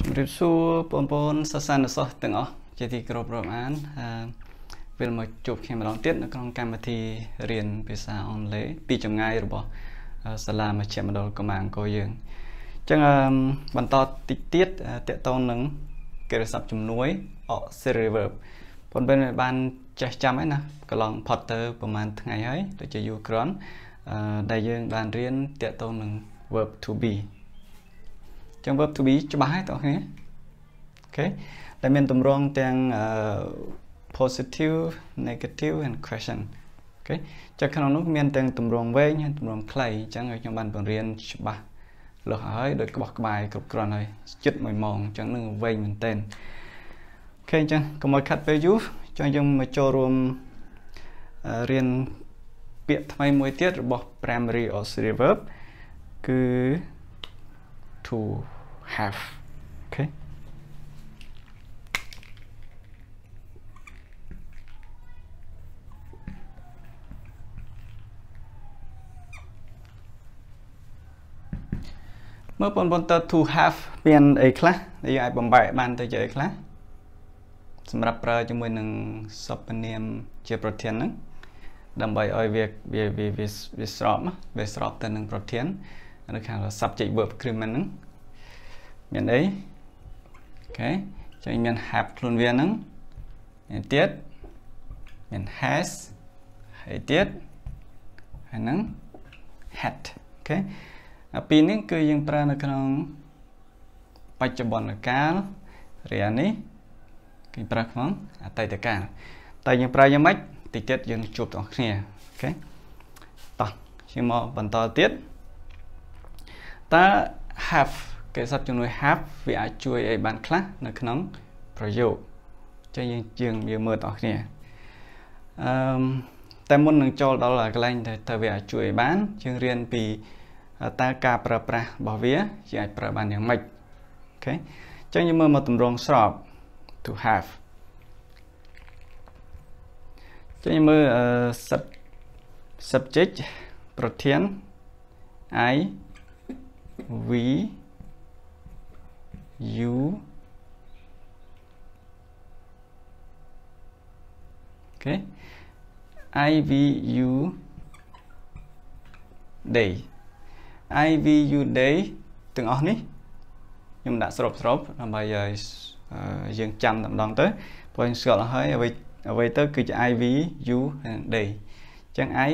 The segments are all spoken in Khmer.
ជម្រាបសួរបងប្អូនសិស្សានុសិស្សទាំងអស់ជាទីគោរពរាប់អានពេលមកជួបខ្ញុំម្ដងទៀតនៅក្នុងកម្មវិធីរៀន ភាសាអង់គ្លេសពីចម្ងាយរបស់សាលាមជ្ឈមណ្ឌលកម្ពុជាអង្គរយើងអញ្ចឹងបន្តតិចទៀតតកតងនឹងកិរិយាសព្ទជំនួយ auxiliary verb បងប្អូនបានចេះចាំហើយណាកន្លងផុតទៅប្រហែលថ្ងៃហើយដូចជាយូក្រនដែលយើងបានរៀនតកតងនឹង verb to be ចឹង verb to be ច្បាស់ហើយបងប្អូនអូខេដែលមានទម្រង់ទាំង positive negative and question អូខេចុះក្នុងនោះមានទាំងទម្រង់វែងហើយទម្រង់ខ្លីអញ្ចឹងឲ្យខ្ញុំបានបង្រៀនច្បាស់លាស់ហើយដោយក្បោះក្បាយគ្រប់គ្រាន់ហើយជិត1ម៉ោងអញ្ចឹងនឹងវែងមែនតើអូខេអញ្ចឹងកុំឲ្យខាត់ពេលយូរចុះយើងមកចូលរួមរៀនពាក្យថ្មីមួយទៀតរបស់ primary auxiliary verb គឺ to have okay Have, មើលបងប្អូនតើ to have មានអីខ្លះយើងអាចបំបែកបានទៅជាអីខ្លះសម្រាប់ប្រើជាមួយនឹងសព្វនាមជាប្រធានហ្នឹងដើម្បីឲ្យវាវាវាវាស្របវាស្របទៅនឹងប្រធាន នៅខាង subject verb agreement ហ្នឹងមានអីអូខេចឹងមាន have ខ្លួនវាហ្នឹងទៀតមាន has ហើយទៀតហើយហ្នឹង had អូខេអាពីរនេះគឺយើងប្រើនៅក្នុង បច្ចុប្បន្នកាលរីអានេះគេប្រើក្នុងអតីតកាលតែយើងប្រើយ៉ាងម៉េចតិចទៀតយើងជួបបងប្អូនគ្នាអូខេតោះខ្ញុំមកបន្តទៀតតើ have កិច្ចសព្ទជំនួយ have វាអាចជួយអីបានខ្លះនៅក្នុង ប្រយោគចឹងយើងយើងវាមើលបងប្អូនអឺតែមុននឹងចូលដល់កន្លែងដែលតើវាអាចជួយបានយើងរៀនពីតើការប្រើប្រាស់របស់វាយើងអាចប្រើបានយ៉ាងម៉េចអូខេអញ្ចឹងយើងមើលមកតម្រងស្រប to have ចឹងយើងមើល subject ប្រធាន i we u okay ivu day ivu day ទាំងអស់នេះខ្ញុំដាក់ស្របស្រប ដើម្បីឲ្យយើងចាំតែម្ដងទៅព្រោះស្គាល់ហើយអ្វីអ្វីទៅគឺជា IV U and D អញ្ចឹង I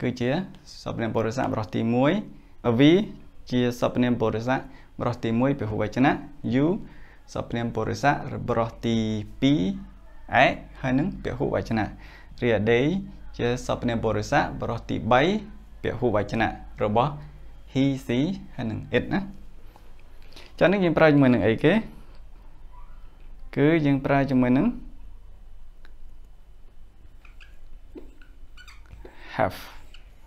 គឺជាសព្វនាមបុរិស័ករបស់ទី1 V ជាសព្វនាមបុរិស័កបរោះទី1ពហុវចនៈ you សព្វនាមពុរិស័កបរោះទី2ឯកហើយនឹងពហុវចនៈ real day ជាសព្វនាមពុរិស័កបរោះទី3ពហុវចនៈរបស់ he she ហើយនឹង it ណាចឹងនេះយើងប្រើជាមួយនឹងអីគេគឺយើងប្រើជាមួយនឹង have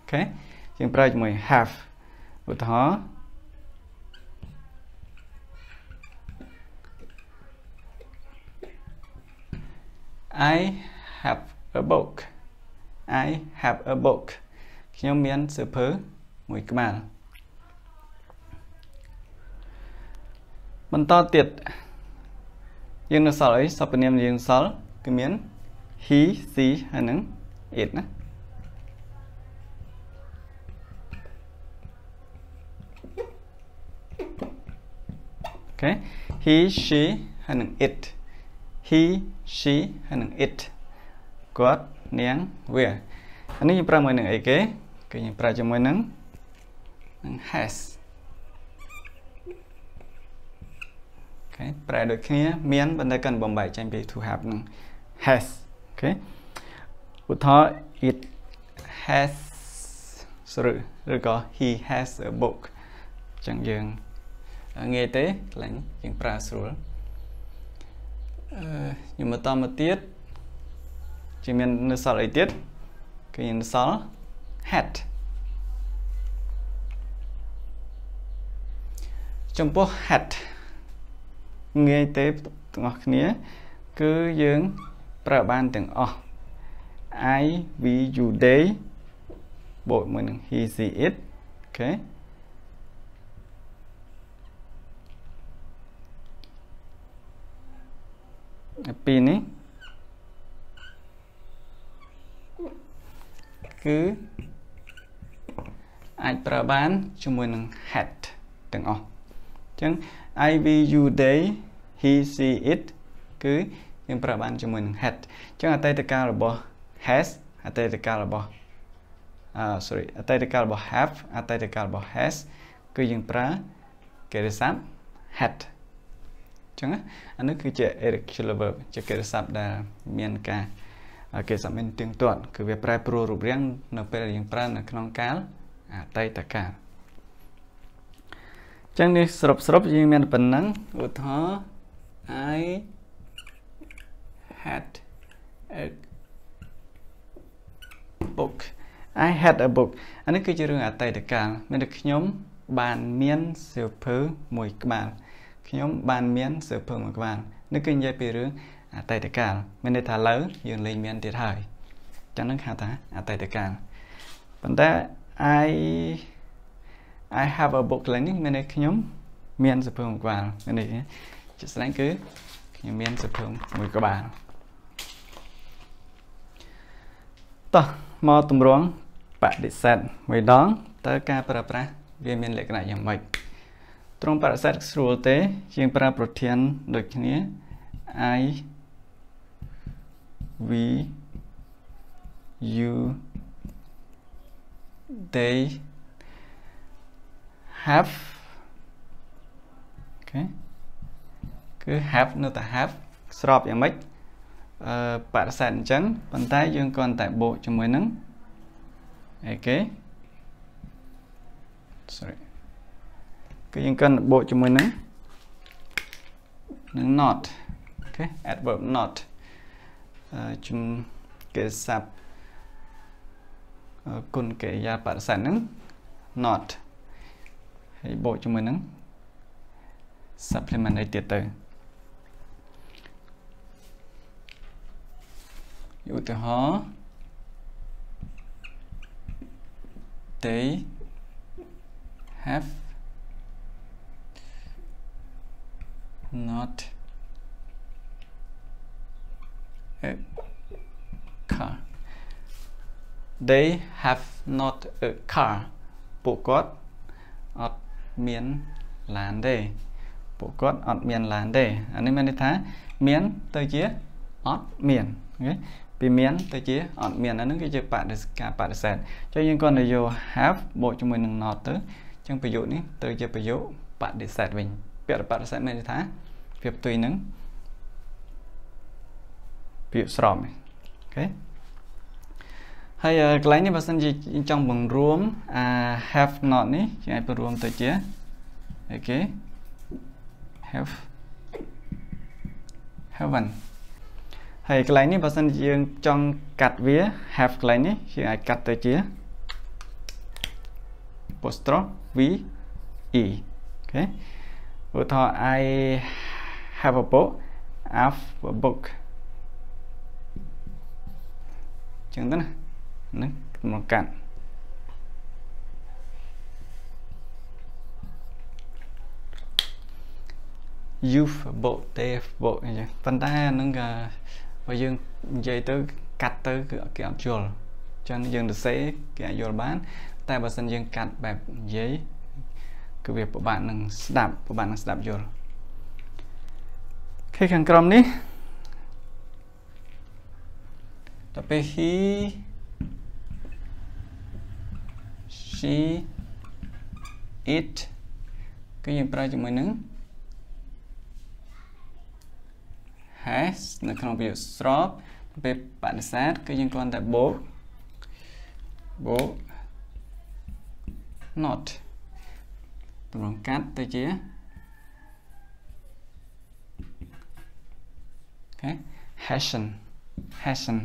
អូខេយើងប្រើជាមួយ have ឧទាហរណ៍ I have a book I have a book ខ្ញុំមានសៀវភៅមួយក្បាលបន្តទៀតយើងនៅសល់អីសព្វនាមយើងសល់គឺមាន he she ហើយនឹង it ណាអូខេ he she ហើយនឹង it he she ហើយនឹង it គាត់នាងវាអានេះខ្ញុំប្រើមួយនឹងអីគេគឺខ្ញុំប្រើជាមួយនឹងនឹង has អូខេប្រែដូចគ្នាមានប៉ុន្តែកាន់បំបែកចាញ់ពី to have នឹង has អូខេឧទាហរណ៍ it has ឬឬក៏ he has a book អញ្ចឹងយើងងាយទេខ្លាញ់យើងប្រើស្រួលខ្ញុំមកតមកទៀតជាមាននៅសល់អីទៀតគឺមានសល់ hat ចំពោះ hat ងាយទេទាំងអស់គ្នា គឺយើងប្រើបានទាំងអស់ I we you they បូកមួយនឹង he she it អូខេ2នេះគឺអាចប្រើបានជាមួយនឹង had ទាំងអស់អញ្ចឹង I we you they he see it គឺយើងប្រើបានជាមួយនឹង had អញ្ចឹងអតីតកាលរបស់ has អតីតកាលរបស់អឺ sorry អតីតកាលរបស់ have អតីតកាលរបស់ has គឺយើងប្រើកិរិយាសព្ទ had ចឹងអានេះគឺជា irregular verb ជាកិរិយាសព្ទដែលមានការកិរិយាសព្ទមានទៀងទាត់គឺវាប្រែប្រួលរូបរាង នៅពេលដែលយើងប្រើនៅក្នុង កាលអតីតកាលចឹងនេះសរុបសរុបយើងមានប៉ុណ្ណឹងឧទាហរណ៍ I had a book I had a book អានេះគឺជារឿងអតីតកាលមានតែខ្ញុំបានមានសៀវភៅមួយក្បាលខ្ញុំបានមានសៀវភៅមួយក្បាលនេះគឺនិយាយពីរឿងអតីតកាលមានន័យថាលើយើងលែងមានទៀតហើយចឹងនឹងហៅថាអតីតកាលប៉ុន្តែ I I have a book ឡើងនេះមានន័យខ្ញុំមានសៀវភៅមួយក្បាលមានន័យជាក់ស្ដែងគឺខ្ញុំមានសៀវភៅមួយក្បាលតោះមកតម្រង់បដិសេធមួយដងតើការ ប្រើប្រាស់វាមានលក្ខណៈយ៉ាងម៉េចត្រង់បរិស័ទស្រួលទេយើងប្រើប្រធានដូចគ្នា i v u they have អូខេគឺ have នៅតែ have ស្របយ៉ាងម៉េចអឺបរិស័ទអញ្ចឹងប៉ុន្តែយើងគ្រាន់តែបូកជាមួយនឹងអីគេ sorry គឺយើងកិនបូកជាមួយនឹងនឹង not អូខេ adverb not ជំគេស័ព្ទគុណកិរិយាបរិស័ទហ្នឹង not ហើយបូកជាមួយនឹង supplement អីទៀតទៅឧទាហរណ៍ they have not a car they have not a car ពួកគាត់អត់មានឡានទេពួកគាត់អត់មានឡានទេអានេះមានន័យថា មានទៅជាអត់មានអូខេពីមានទៅជាអត់មានអានឹងគឺជាបដិការបដិសេធចុះយើងគាត់ទៅយក have បូកជាមួយនឹង not ទៅអញ្ចឹងប្រយោគនេះទៅជាប្រយោគបដិសេធវិញពាក្យបដិសេធមានន័យថាភាពផ្ទុយហ្នឹងពាក្យស្របអូខេហើយកន្លែងនេះបើសិនជាចង់បង្រួមអា have not នេះយើងអាចបង្រួមទៅជាអូខេ have haven't ហើយកន្លែងនេះបើសិនជាយើងចង់កាត់វា have កន្លែងនេះយើងអាចកាត់ទៅជា apostrophe e អូខេឧទាហរណ៍ I have a book have a book ចឹងទៅណាហ្នឹងមកកាត់យូហ្វបូតេហ្វបូអញ្ចឹងប៉ុន្តែហ្នឹងក៏បើយើងនិយាយទៅកាត់ទៅគឺគេអត់យល់អញ្ចឹងយើងទៅសេគេអាចយល់បាន តែបើសិនយើងកាត់បែបនិយាយគឺវាពិបាកនឹងស្ដាប់ពិបាកនឹងស្ដាប់យល់ខេខាងក្រោមនេះតទៅ he she it គឺយើងប្រើជាមួយនឹង has នៅក្នុងពាក្យស្របពេលបដិសេធគឺយើងគ្រាន់តែបូកបូក not តម្រង់កាត់ទៅជាណា Hessian Hessian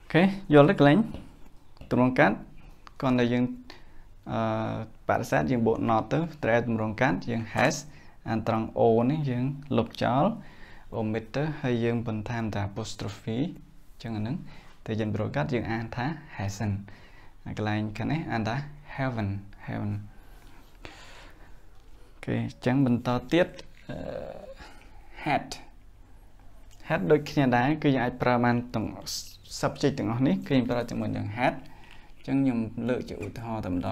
អូខេយល់ទេកលែងទ្រង់កាត់គាត់តែយើងអឺបរិស័ទយើងបក not ទៅ ត្រូវទ្រង់កាត់យើង has អានត្រង់ o នេះយើងលុបចោល omit ទៅហើយយើងបន្ថែមតែ apostrophe ចឹងអាហ្នឹងតែយើងប្រកាសយើងអានថា hasen កន្លែងខាងនេះអានថា heaven heaven អូខេចឹងបន្តទៀត hat ហេតុដូចគ្នាដែរគឺយើងអាចប្រើបានទាំងសັບជិចទាំងអស់នេះគឺខ្ញុំប្រើជាមួយនឹងហេតុអញ្ចឹងខ្ញុំ លើកជាឧទាហរណ៍តែម្ដ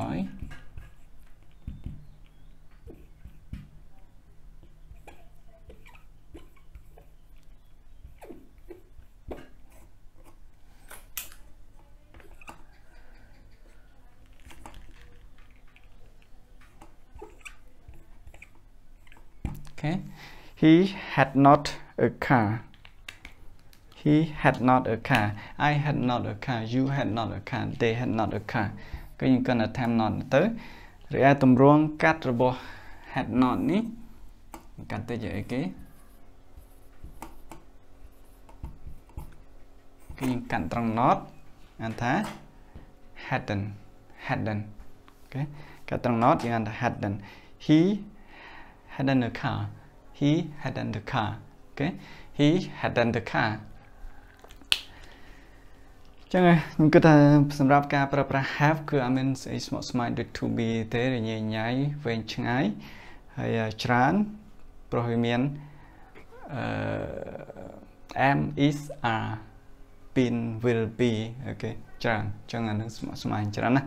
ងអូខេ he had not a car he had not a car i had not a car you had not a car they had not a car គឺយើងគាត់ថា not ទៅរីឯទម្រង់កាត់របស់ had not នេះកាត់ទៅជាអីគេគឺយើងកាត់ត្រង់ not អានថា hadn't hadn't អូខេកាត់ត្រង់ not យើងអានថា hadn't he hadn't a car he hadn't a car okay he hadn't a car ចឹងខ្ញុំគិតថាសម្រាប់ការប្រើប្រាស់ have គឺអត់មានស្អីស្មុគស្មាញដូច to be ទេរញ៉េញ៉ៃវែងឆ្ងាយហើយច្រើនព្រោះវាមានអឺ am is are been will be អូខេច្រើនចឹងអានឹងស្មុគស្មាញច្រើនណា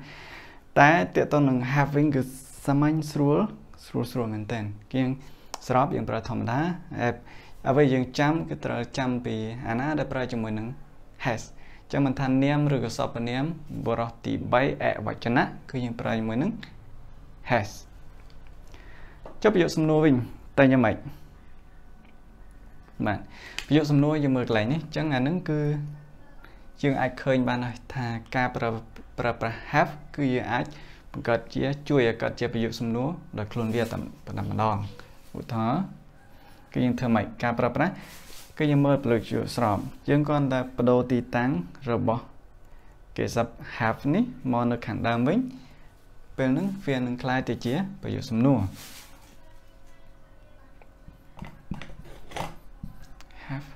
តែតើតើនឹង having គឺសាមញ្ញស្រួល ស្រួលស្រួលមែនតើគៀងស្របយើងប្រើធម្មតាអ្វីយើងចាំគឺត្រូវចាំពី អាណាដែលប្រើជាមួយនឹង has ចឹងមិនថានាមឬក៏សព្វនាមបរោះទី3អវចនៈគឺយើងប្រើជាមួយនឹង has ចុះប្រយោគសំណួរវិញតែយ៉ាងម៉េចបាទប្រយោគសំណួរយើងមើលកន្លែងនេះចឹងអានឹងគឺយើងអាចឃើញបានហើយថាការប្រើប្រើប្រាស់ have គឺយើងអាចបង្កើតជាជួយឲ្យកើតជាប្រយោគសំណួរដល់ខ្លួនវាតែម្ដងឧទាហរណ៍គឺយើងធ្វើម៉េចការប្រើប្រាស់គឺយើងមើលពលិកជាស្របយើងគ្រាន់តែបដូរទីតាំងរបស់គេសັບ have នេះមកនៅខាងដើមវិញ ពេលហ្នឹងវានឹងคล้ายទៅជាប្រយោគសំណួរ have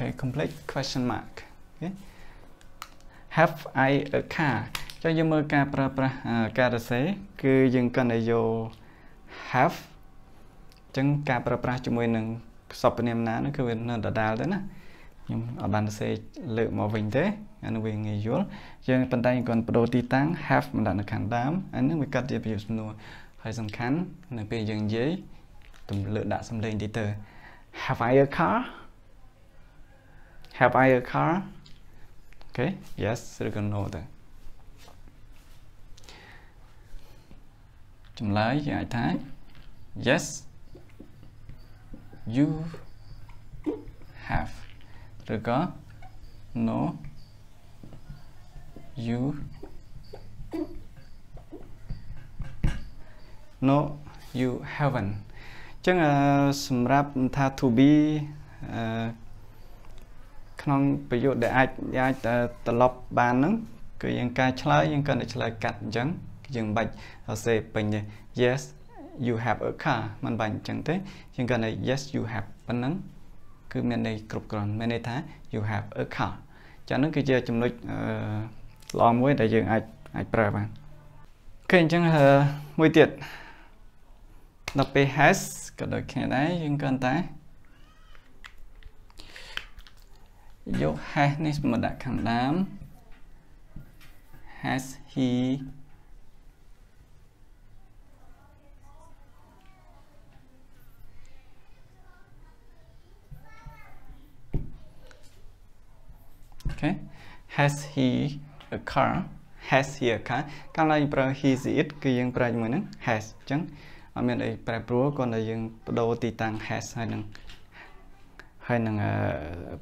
អូខេ complete question mark okay have i a car ចឹងយើងមើលការប្រើប្រាស់ការរសេរគឺយើងកាន់តែយក have ចឹងការប្រើប្រាស់ជាមួយនឹងសពនាមណានោះគឺវានៅដដាលទៅណាខ្ញុំអត់បានសេលើកមកវិញទេអានោះវាងាយយល់យើងបន្តគាត់បដូរទីតាំង have មិនដាក់នៅខាងដើមអានោះវាកាត់ជាប្រយោគសំណួរហើយសំខាន់នៅពេលយើងនិយាយទម្លើកដាក់សំឡេងតិចទៅ have I a car have I a car okay yes ឬក៏ no ទៅចម្លើយយើងអាចថា yes you have ឬក៏ no you no you haven't អញ្ចឹងសម្រាប់ថា to be ក្នុងប្រយោគដែលអាចអាចត្រឡប់បានហ្នឹងគឺយើងការឆ្លើយយើងគាត់តែឆ្លើយកាត់អញ្ចឹងយើងមិនបាច់សេពេញទេ yes you have a car មិនបាច់អញ្ចឹងទេយើងគ្រាន់តែ yes you have ប៉ុណ្ណឹងគឺមានន័យគ្រប់គ្រាន់មានន័យថា you have a car ចានឹងគឺជាចំណុចល្អមួយ ដែលយើងអាចអាចប្រើបានអូខេអញ្ចឹងមួយទៀតដល់ពេល has ក៏ដូចគ្នាដែរយើងគ្រាន់តែយក has នេះមកដាក់ខាងដើម has he okay has he a car has he a car កាលណាយើងប្រើ he it គឺយើងប្រើជាមួយនឹង has អញ្ចឹងអត់មានអីប្រែប្រួលគ្រាន់តែយើងបដូរទីតាំង has ហើយនឹងហើយនឹង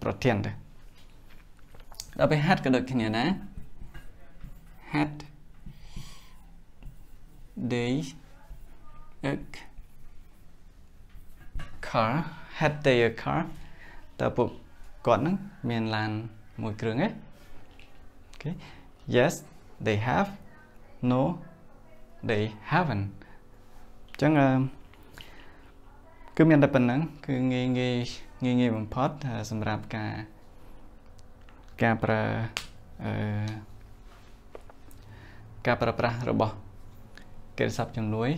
ប្រធានទៅដល់ពេល had ក៏ដូចគ្នាណា had they a car had they a car តើពួកគាត់នឹងមានឡានមួយគ្រឿងណាអូខេ yes they have no they haven't អញ្ចឹងគឺមានតែប៉ុណ្ណឹងគឺងាយងាយងាយងាយបំផុតសម្រាប់ការការប្រើអឺការប្រើប្រាស់របស់កិរិយាសព្ទជំនួយ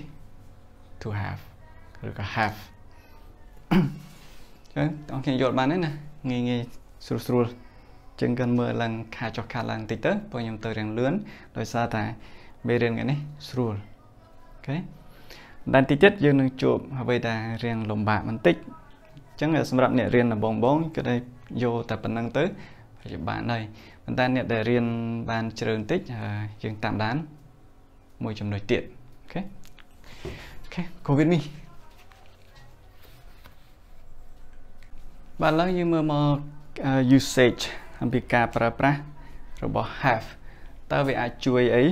to have ឬក៏ have អញ្ចឹងបងប្អូនយល់បានទេណាងាយងាយស្រួលស្រួលជាងកាន់មើលឡើងខាចុះខាឡើងតិចទៅព្រោះខ្ញុំទៅរៀងលឿនដោយសារតែមេរៀនថ្ងៃនេះស្រួលអូខេដល់ទីទៀតយើងនឹងជួបអ្វីដែលរៀងលំបាកបន្តិចអញ្ចឹងសម្រាប់អ្នករៀនដំបងបងគឺតែយកតែប៉ុណ្្នឹងទៅបច្ចុប្បន្នហើយប៉ុន្តែអ្នកដែលរៀនបានជ្រើបន្តិចយើងតាមដានមួយចំណុចទៀតអូខេអូខេ go with me បាទឥឡូវយើងមើលមក usage អំពីការប្រើប្រាស់របស់ have តើវាអាចជួយអី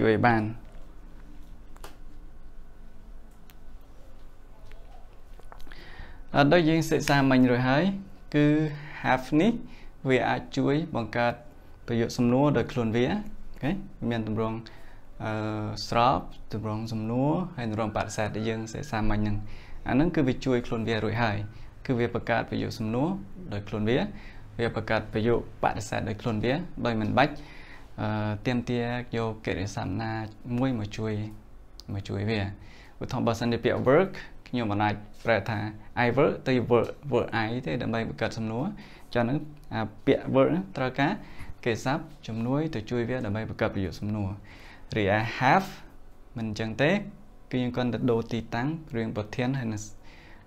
ជួយបានដោយយើងសិក្សាមិញរួចហើយគឺ have នេះវាអាចជួយបង្កើតប្រយោគសំណួរដោយខ្លួនវាអូខេមានទម្រង់អឺស្របទម្រង់សំណួរហើយទម្រង់បដិសេធដែលយើងសិក្សាមិញហ្នឹងអាហ្នឹងគឺវាជួយខ្លួនវារួចហើយគឺវាបង្កើតប្រយោគសំណួរដោយខ្លួនវាវាប្រកាសប្រយោគបដិសេធដោយខ្លួនវាដោយមិនបាច់អឺទៀមទាយកកិរិសន្យាមួយមកជួយមកជួយវាឧទាហរណ៍បើសិនជាពាក្យ work ខ្ញុំមិនអាចប្រែថា I work ទៅ work work I ទេ ដើម្បីបង្កើតសំណួរចឹងហ្នឹងអាពាក្យ work ត្រូវការគេស័ព្ទជំនួយ ទៅជួយវា ដើម្បីបង្កើតប្រយោគសំណួររីឯ have មិនចឹងទេគឺយើងគ្រាន់តែដូរទីតាំងរឿងប្រធានហើយនឹង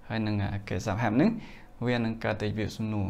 ហើយនឹងគេស័ព្ទ have ហ្នឹងវានឹងកើតទៅជាសំណួរ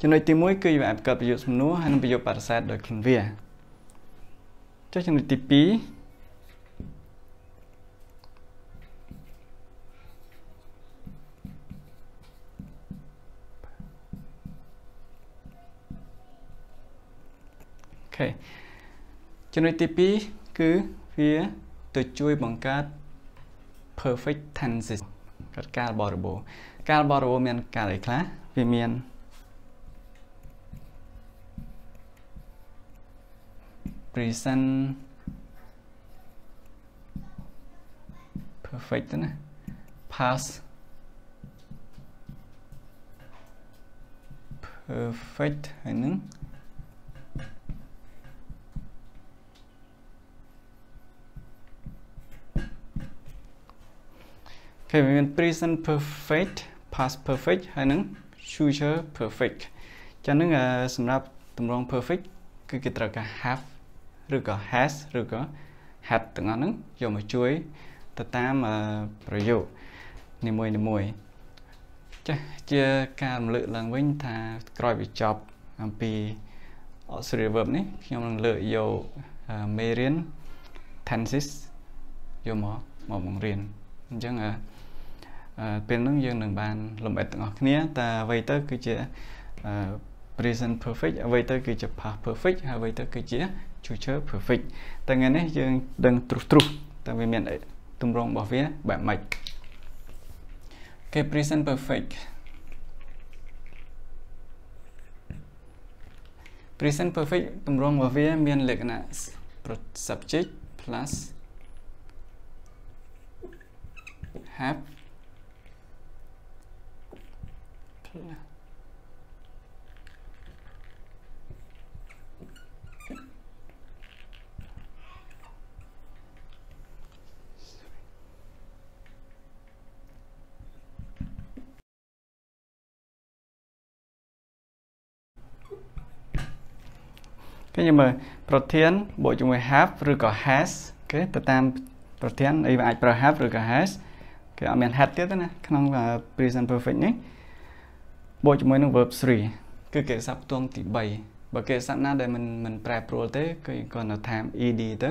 ចំណុចទី1គឺវាអាចកើតប្រយោគសំណួរហើយនឹងប្រយោគបរិស័ទដោយខ្លួនវាចុះចំណុចទី2ខេចំណុចទី2គឺវាទៅជួយបង្កើត perfect tenses កើតកាលបរិបូរកាលបរិបូរមាន កាលអីខ្លះវាមាន present perfect ណា past perfect ហើយនឹង Okay វាមាន present perfect past perfect ហើយនឹង future perfect ចឹងនឹងសម្រាប់តម្រង perfect គឺគេត្រូវការ have ឬក៏ has ឬក៏ had ទាំងអស់ហ្នឹងយកមកជួយទៅតាមប្រយោគនីមួយនីមួយចាស់ជាការរំលឹកឡើងវិញថាក្រោយពីចប់អំពី auxiliary verb នេះខ្ញុំនឹងលើកយកមេរៀន tenses យកមកមកបង្រៀនអញ្ចឹងពេលហ្នឹងយើងនឹងបានលំអិតទាំងអស់គ្នាតែអ្វីទៅគឺជា present perfect អ្វីទៅគឺជា past perfect ហើយអ្វីទៅគឺជា future perfect តែថ្ងៃនេះយើងដឹងត្រុសត្រុសតើវាមានទម្រង់របស់វាបែបម៉េចគេ present perfect present perfect ទម្រង់របស់វាមានលក្ខណៈ subject plus have plus ពេលយើងមើលប្រធានបូកជាមួយ have ឬក៏ has គេទៅតាម ប្រធាន អីវាអាចប្រើ have ឬក៏ has គេអត់មាន had ទៀតទេណាក្នុង present perfect នេះបូកជាមួយនឹង verb 3គឺគេស័ព្ទផ្ទាល់ទី3បើគេស័ព្ទណា ដែលមិនមិន ប្រែប្រួលទេ គឺគាត់នៅតាម ed ទៅ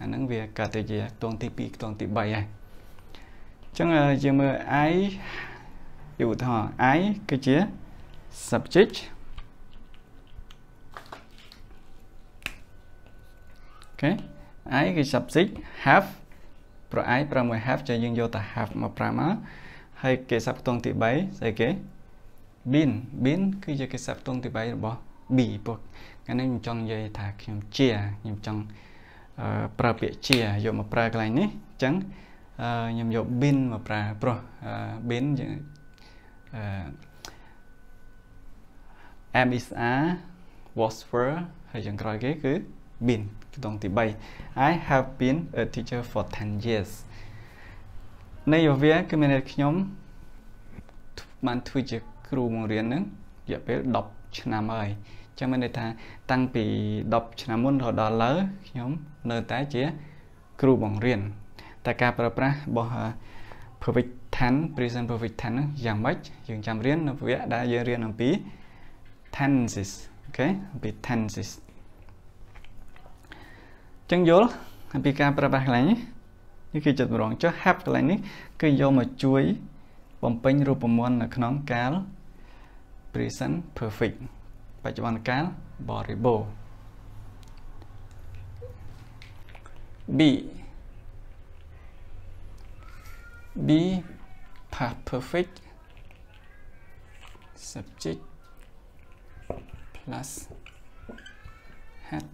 អាហ្នឹងវាកើតទៅជាផ្ទាល់ទី2ផ្ទាល់ទី3ហើយអញ្ចឹងយើងមើល I ឧទាហរណ៍ I គឺជា subject អូខេ i គឺ subject have ប្រ i ប្រើមួយ have ចេះយើងយកតែ have មកប្រើមកហើយគេសាប់ផ្ទង់ទី3ស្អីគេ bin bin គឺជាគេសាប់ផ្ទង់ទី3របស់ b ព្រោះកាលនេះខ្ញុំចង់និយាយថាខ្ញុំជាខ្ញុំចង់ប្រើពាក្យជាយកមកប្រើកន្លែងនេះអញ្ចឹងខ្ញុំយក bin មកប្រើព្រោះ bin យើង am is are was were ហើយចុងក្រោយគេគឺ bin ដងទី3 I have been a teacher for 10 years នៃរបស់វាគឺមានខ្ញុំបានធ្វើជាគ្រូបង្រៀននឹងរយៈពេល10ឆ្នាំហើយចាំមានន័យថាតាំងពី10ឆ្នាំមុនរហូតដល់លើខ្ញុំនៅតែជាគ្រូបង្រៀនតែការប្រើប្រាស់របស់ perfect tense present perfect tense ហ្នឹងយ៉ាងម៉េចយើងចាំរៀននៅវគ្គដែលយើងរៀនអំពី tenses អូខេអំពី tenses ចឹងយល់អំពីការប្រើប្រាស់កន្លែងនេះនេះគឺចិត្តម្ដងចុះ have កន្លែងនេះគឺយកមកជួយបំពេញរូបមន្តនៅក្នុងកាល present perfect បច្ចុប្បន្នកាលបរិបូរណ៍ B B past perfect subject plus had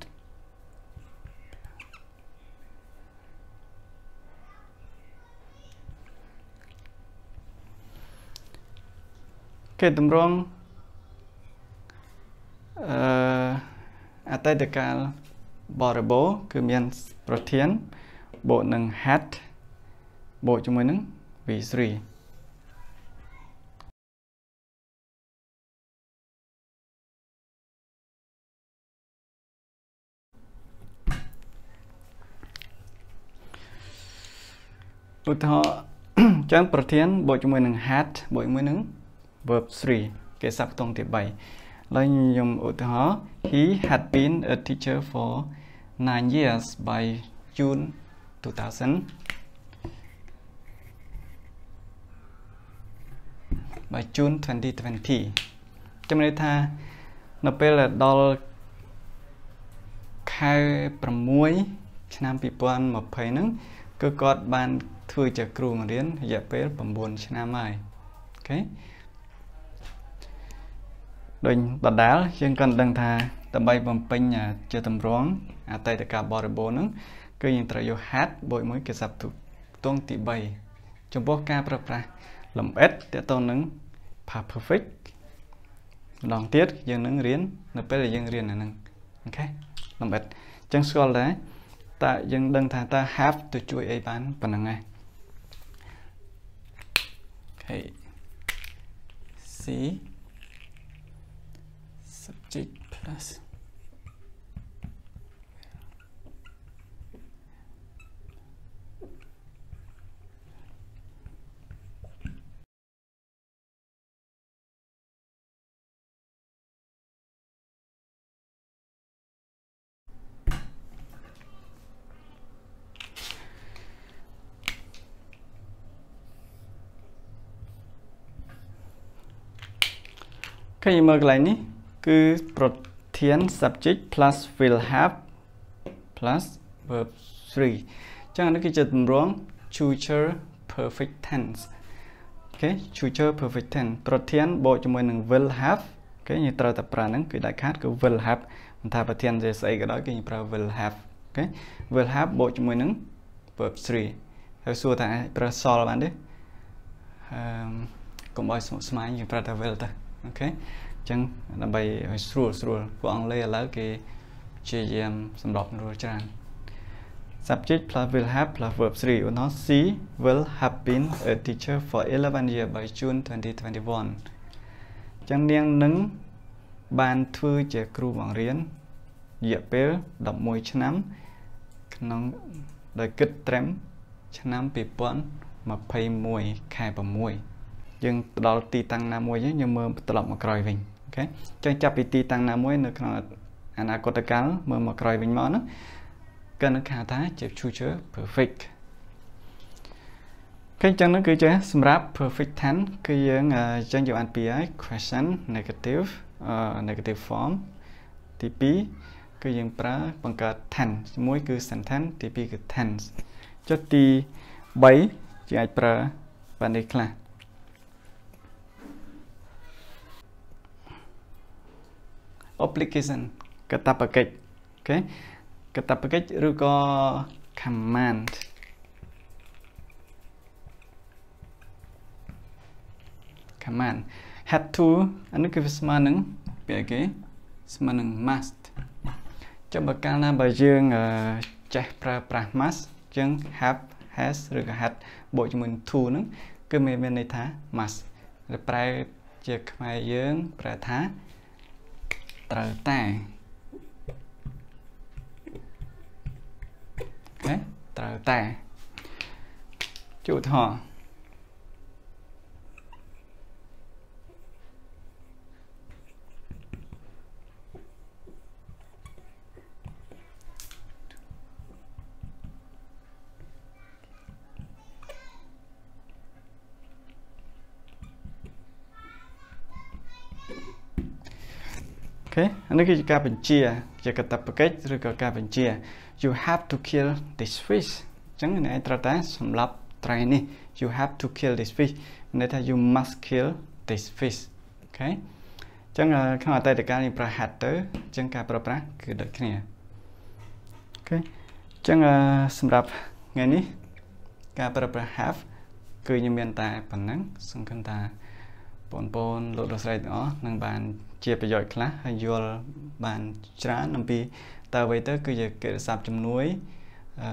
គេតម្រង់អឺអតីតកាលបរិបោគឺមានប្រធានបូកនឹង hat បូកជាមួយនឹង v3 ឧទាហរណ៍ចឹងប្រធានបូកជាមួយនឹង hat បូកជាមួយនឹង verb 3គេសាប់តង់ទី3ឥឡូវខ្ញុំឧទាហរណ៍ he had been a teacher for 9 years by June 2000 by June 2020ចាំន័យថានៅពេលដល់ខែ6ឆ្នាំ2020ហ្នឹង គឺគាត់បានធ្វើជាគ្រូបង្រៀនរយៈពេល9ឆ្នាំហើយអូខេដូចដដាលយើងក៏ដឹងថាដើម្បីបំពេញជា តម្រងអតីតកាលបរិបូរណ៍ហ្នឹងគឺយើងត្រូវយក had បូកមួយគេសាប់ទុទងទី3ចំពោះការប្រើប្រាស់លំអិតតទៅនឹង past perfect ម្ដងទៀតយើងនឹងរៀននៅពេលដែលយើងរៀនអាហ្នឹងអូខេលំអិតអញ្ចឹងស្គាល់ដែរតើយើងដឹងថាតើ have ទៅជួយអីបានប៉ុណ្ណឹងឯង Okay. See? plus Okay, email client ke produk tense subject plus will have plus verb 3អញ្ចឹងអានេះគឺជាទម្រង់ future perfect tense អូខេ future perfect tense ប្រធានបូកជាមួយនឹង will have អូខេយើងត្រូវតែប្រើហ្នឹងគឺដាច់ខាតគឺ will have មិនថាប្រធានជាស្អីក៏ដោយគឺយើងប្រើ will have អូខេ will have បូកជាមួយនឹង verb 3ហើយសួរថាអាចប្រើសល់បានទេអឺកុំឲ្យស្មុគស្មាញយើងប្រើតែ will ទៅអូខេអញ្ចឹងដើម្បីឲ្យស្រួលស្រួលពួកអង់គ្លេសឥឡូវគេព្យាយាមសម្របសម្រួលច្រើន subject plus will have plus verb 3ឧទាហរណ៍ C will have been a teacher for 11 years by June 2021ចឹងនាងនឹងបានធ្វើជាគ្រូបង្រៀនរយៈពេល11ឆ្នាំ ក្នុងដោយគិតត្រឹមឆ្នាំ2021ខែ6យើងផ្ដល់ ទីតាំងណាមួយយើងមើលត្រឡប់មកក្រោយវិញខេអញ្ចឹងចាប់ពីទីតាំងណាមួយ នៅក្នុងអនាគតកាល មើលមកក្រោយវិញមកហ្នឹងគឺនឹងហៅថាជា future perfect ឃើញចឹងហ្នឹងគឺជាសម្រាប់ perfect tense គឺយើងចឹងយើងអានពីហើយ question negative negative form ទី2គឺយើង ប្រើបង្កើត tense មួយគឺ sentence ទី2គឺ tense ចុះទី3យើងអាចប្រើបាននេះខ្លះ obligation កតាបកិច្ចអូខេកតាបកិច្ចឬក៏ command ាម៉ាន had to អានេះគឺវាស្មើនឹងពាក្យគេស្មើនឹង must ចាំបើកាលណាបើយើងចេះប្រើប្រាស់ must យើង have has ឬក៏ had បូកជាមួយ to ហ្នឹងគឺមានន័យថា must ឬប្រែជាខ្មែរយើងប្រែថាត្រូវតែអូខេត្រូវតែជួទាហោនេះគឺជាការបញ្ជាជាកតបកិច្ចឬក៏ការបញ្ជា you have to kill this fish អញ្ចឹងអ្នកត្រូវតែសម្លាប់ត្រីនេះ you have to kill this fish មានន័យថា you must kill this fish អូខេអញ្ចឹងក្នុងអតីតកាលនេះប្រហាត់ទៅអញ្ចឹងការប្រើប្រាស់គឺដូចគ្នាអូខេអញ្ចឹងសម្រាប់ថ្ងៃនេះការប្រើប្រាស់ have គឺខ្ញុំមានតែប៉ុណ្ណឹងសង្ឃឹមថាបងប្អូនលោកលោកស្រីទាំងអស់នឹងបានជាប្រយោជន៍ខ្លះហើយយល់បានច្រើនអំពីតើអ្វីទៅ គឺជាកិរិយាសព្ទជំនួយអឺ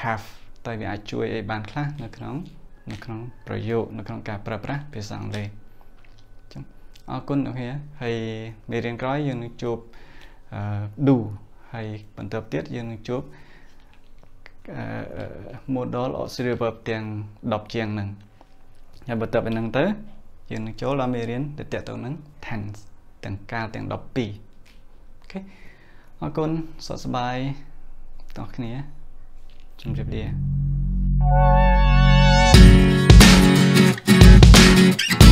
have តើវាអាចជួយអីបានខ្លះនៅក្នុងនៅក្នុងប្រយោគនៅក្នុងការ ប្រើប្រាស់ភាសាអង់គ្លេសចឹងអរគុណលោកហៀហើយមេរៀនក្រោយយើងនឹងជួបអឺ do ហើយបន្តទៀតយើងនឹងជួប modal auxiliary verb ទាំង10ជាងហ្នឹងហើយបន្តពីហ្នឹងទៅយើងនឹងចូលដល់មេរៀនទៅតទៅនឹង tense ទាំងកាលទាំង12អូខេអរគុណសុខសប្បាយបងប្អូនគ្នាជម្រាបលា thank you